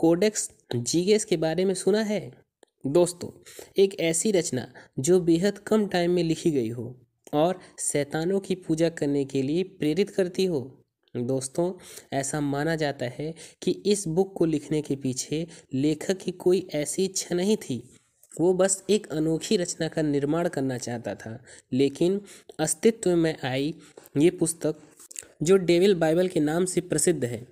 codex GS के बारे में सुना है दोस्तों एक ऐसी रचना जो बेहद कम टाइम में लिखी गई हो और शैतानों की पूजा करने के लिए प्रेरित करती हो दोस्तों ऐसा माना जाता है कि इस बुक को लिखने के पीछे लेखक की कोई ऐसी इच्छा नहीं थी वो बस एक अनोखी रचना का निर्माण करना चाहता था लेकिन अस्तित्व में आई ये पुस्तक जो डेविल बाइबल के नाम से प्रसिद्ध है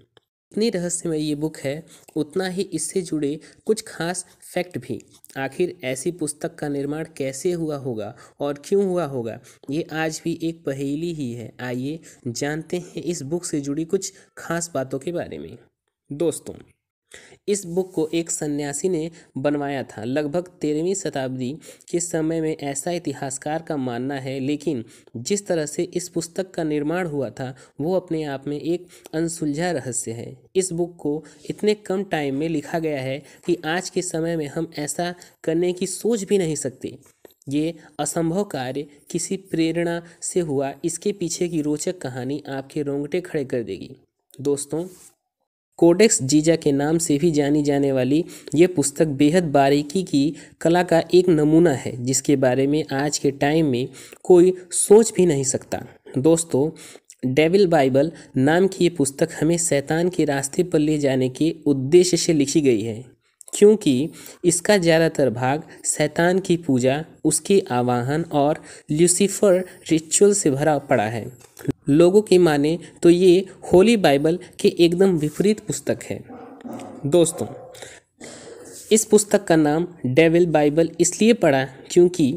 जितनी रहस्यमय ये बुक है उतना ही इससे जुड़े कुछ खास फैक्ट भी आखिर ऐसी पुस्तक का निर्माण कैसे हुआ होगा और क्यों हुआ होगा ये आज भी एक पहेली ही है आइए जानते हैं इस बुक से जुड़ी कुछ खास बातों के बारे में दोस्तों इस बुक को एक सन्यासी ने बनवाया था लगभग तेरहवीं शताब्दी के समय में ऐसा इतिहासकार का मानना है लेकिन जिस तरह से इस पुस्तक का निर्माण हुआ था वो अपने आप में एक अनसुलझा रहस्य है इस बुक को इतने कम टाइम में लिखा गया है कि आज के समय में हम ऐसा करने की सोच भी नहीं सकते ये असंभव कार्य किसी प्रेरणा से हुआ इसके पीछे की रोचक कहानी आपके रोंगटे खड़े कर देगी दोस्तों कोडेक्स जीजा के नाम से भी जानी जाने वाली ये पुस्तक बेहद बारीकी की कला का एक नमूना है जिसके बारे में आज के टाइम में कोई सोच भी नहीं सकता दोस्तों डेविल बाइबल नाम की ये पुस्तक हमें शैतान के रास्ते पर ले जाने के उद्देश्य से लिखी गई है क्योंकि इसका ज़्यादातर भाग शैतान की पूजा उसके आवाहन और ल्यूसीफर रिचुअल से भरा पड़ा है लोगों की माने तो ये होली बाइबल के एकदम विपरीत पुस्तक है दोस्तों इस पुस्तक का नाम डेविल बाइबल इसलिए पड़ा क्योंकि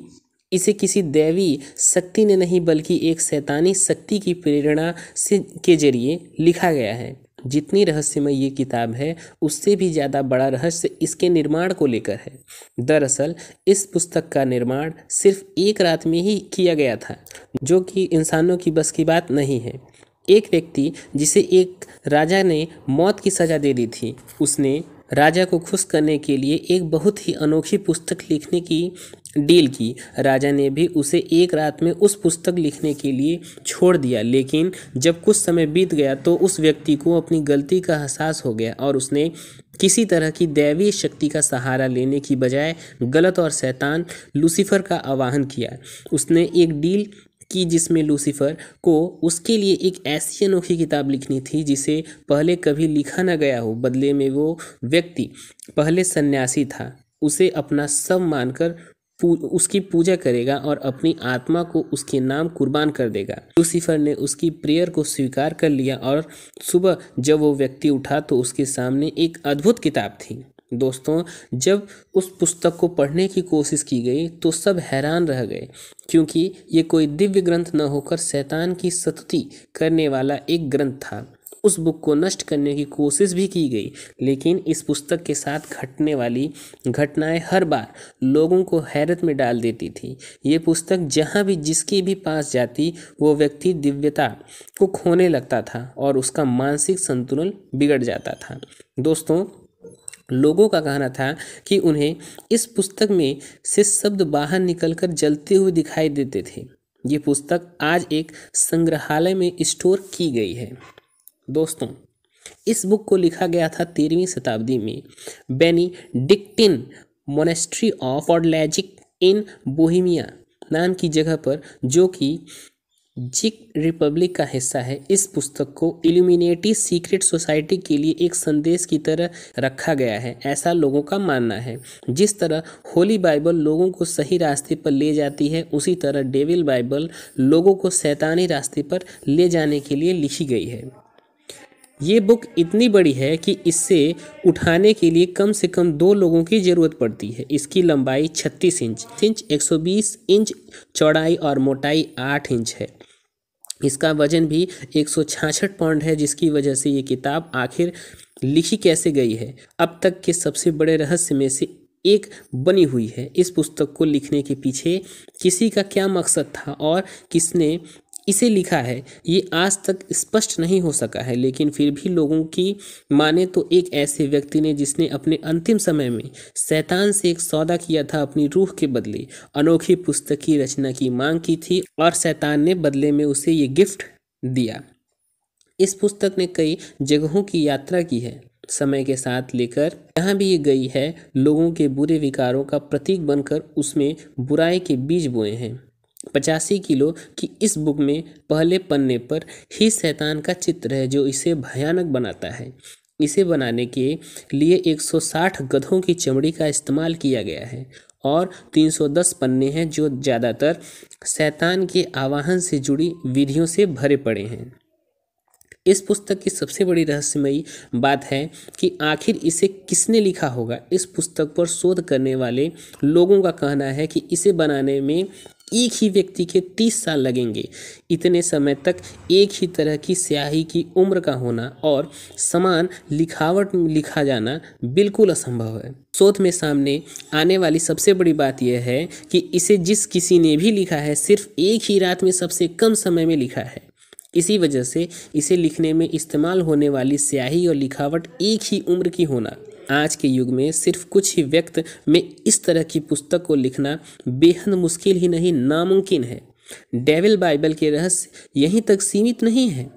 इसे किसी दैवी शक्ति ने नहीं बल्कि एक शैतानी शक्ति की प्रेरणा से के जरिए लिखा गया है जितनी रहस्यमय ये किताब है उससे भी ज़्यादा बड़ा रहस्य इसके निर्माण को लेकर है दरअसल इस पुस्तक का निर्माण सिर्फ एक रात में ही किया गया था जो कि इंसानों की बस की बात नहीं है एक व्यक्ति जिसे एक राजा ने मौत की सज़ा दे दी थी उसने राजा को खुश करने के लिए एक बहुत ही अनोखी पुस्तक लिखने की डील की राजा ने भी उसे एक रात में उस पुस्तक लिखने के लिए छोड़ दिया लेकिन जब कुछ समय बीत गया तो उस व्यक्ति को अपनी गलती का एहसास हो गया और उसने किसी तरह की दैवीय शक्ति का सहारा लेने की बजाय गलत और शैतान लूसीफर का आवाहन किया उसने एक डील कि जिसमें लूसीफ़र को उसके लिए एक ऐसी अनोखी किताब लिखनी थी जिसे पहले कभी लिखा न गया हो बदले में वो व्यक्ति पहले सन्यासी था उसे अपना सब मानकर पू, उसकी पूजा करेगा और अपनी आत्मा को उसके नाम कुर्बान कर देगा लूसीफर ने उसकी प्रेयर को स्वीकार कर लिया और सुबह जब वो व्यक्ति उठा तो उसके सामने एक अद्भुत किताब थी दोस्तों जब उस पुस्तक को पढ़ने की कोशिश की गई तो सब हैरान रह गए क्योंकि ये कोई दिव्य ग्रंथ न होकर शैतान की सतुति करने वाला एक ग्रंथ था उस बुक को नष्ट करने की कोशिश भी की गई लेकिन इस पुस्तक के साथ घटने वाली घटनाएं हर बार लोगों को हैरत में डाल देती थी ये पुस्तक जहाँ भी जिसके भी पास जाती वो व्यक्ति दिव्यता को खोने लगता था और उसका मानसिक संतुलन बिगड़ जाता था दोस्तों लोगों का कहना था कि उन्हें इस पुस्तक में से शब्द बाहर निकलकर जलते हुए दिखाई देते थे ये पुस्तक आज एक संग्रहालय में स्टोर की गई है दोस्तों इस बुक को लिखा गया था तेरहवीं शताब्दी में बेनी डिक्टिन मोनेस्ट्री ऑफ ऑडलैजिक इन बोहिमिया नाम की जगह पर जो कि जिक रिपब्लिक का हिस्सा है इस पुस्तक को इल्यूमिनेटी सीक्रेट सोसाइटी के लिए एक संदेश की तरह रखा गया है ऐसा लोगों का मानना है जिस तरह होली बाइबल लोगों को सही रास्ते पर ले जाती है उसी तरह डेविल बाइबल लोगों को सैतानी रास्ते पर ले जाने के लिए लिखी गई है ये बुक इतनी बड़ी है कि इससे उठाने के लिए कम से कम दो लोगों की ज़रूरत पड़ती है इसकी लंबाई 36 इंच इंच 120 इंच चौड़ाई और मोटाई 8 इंच है इसका वजन भी एक पाउंड है जिसकी वजह से ये किताब आखिर लिखी कैसे गई है अब तक के सबसे बड़े रहस्य में से एक बनी हुई है इस पुस्तक को लिखने के पीछे किसी का क्या मकसद था और किसने इसे लिखा है ये आज तक स्पष्ट नहीं हो सका है लेकिन फिर भी लोगों की माने तो एक ऐसे व्यक्ति ने जिसने अपने अंतिम समय में शैतान से एक सौदा किया था अपनी रूह के बदले अनोखी पुस्तक की रचना की मांग की थी और शैतान ने बदले में उसे ये गिफ्ट दिया इस पुस्तक ने कई जगहों की यात्रा की है समय के साथ लेकर जहाँ भी ये गई है लोगों के बुरे विकारों का प्रतीक बनकर उसमें बुराई के बीज बोए हैं पचासी किलो की इस बुक में पहले पन्ने पर ही शैतान का चित्र है जो इसे भयानक बनाता है इसे बनाने के लिए 160 गधों की चमड़ी का इस्तेमाल किया गया है और 310 पन्ने हैं जो ज़्यादातर शैतान के आवाहन से जुड़ी विधियों से भरे पड़े हैं इस पुस्तक की सबसे बड़ी रहस्यमयी बात है कि आखिर इसे किसने लिखा होगा इस पुस्तक पर शोध करने वाले लोगों का कहना है कि इसे बनाने में एक ही व्यक्ति के तीस साल लगेंगे इतने समय तक एक ही तरह की स्याही की उम्र का होना और समान लिखावट लिखा जाना बिल्कुल असंभव है शोध में सामने आने वाली सबसे बड़ी बात यह है कि इसे जिस किसी ने भी लिखा है सिर्फ एक ही रात में सबसे कम समय में लिखा है इसी वजह से इसे लिखने में इस्तेमाल होने वाली स्याही और लिखावट एक ही उम्र की होना आज के युग में सिर्फ कुछ ही व्यक्त में इस तरह की पुस्तक को लिखना बेहद मुश्किल ही नहीं नामुमकिन है डेविल बाइबल के रहस्य यहीं तक सीमित नहीं है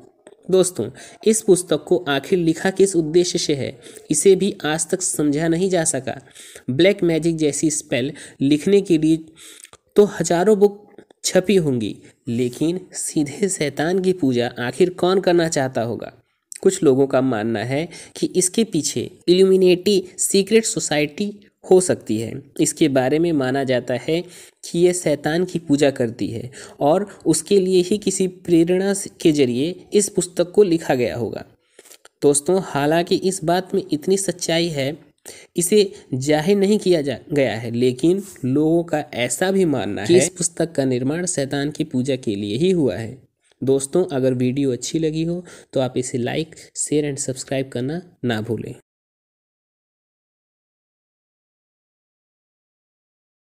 दोस्तों इस पुस्तक को आखिर लिखा किस उद्देश्य से है इसे भी आज तक समझा नहीं जा सका ब्लैक मैजिक जैसी स्पेल लिखने के लिए तो हजारों बुक छपी होंगी लेकिन सीधे शैतान की पूजा आखिर कौन करना चाहता होगा कुछ लोगों का मानना है कि इसके पीछे इल्यूमिनेटी सीक्रेट सोसाइटी हो सकती है इसके बारे में माना जाता है कि यह शैतान की पूजा करती है और उसके लिए ही किसी प्रेरणा के जरिए इस पुस्तक को लिखा गया होगा दोस्तों हालांकि इस बात में इतनी सच्चाई है इसे जाहिर नहीं किया जा गया है लेकिन लोगों का ऐसा भी मानना है कि इस पुस्तक का निर्माण शैतान की पूजा के लिए ही हुआ है दोस्तों अगर वीडियो अच्छी लगी हो तो आप इसे लाइक शेयर एंड सब्सक्राइब करना ना भूलें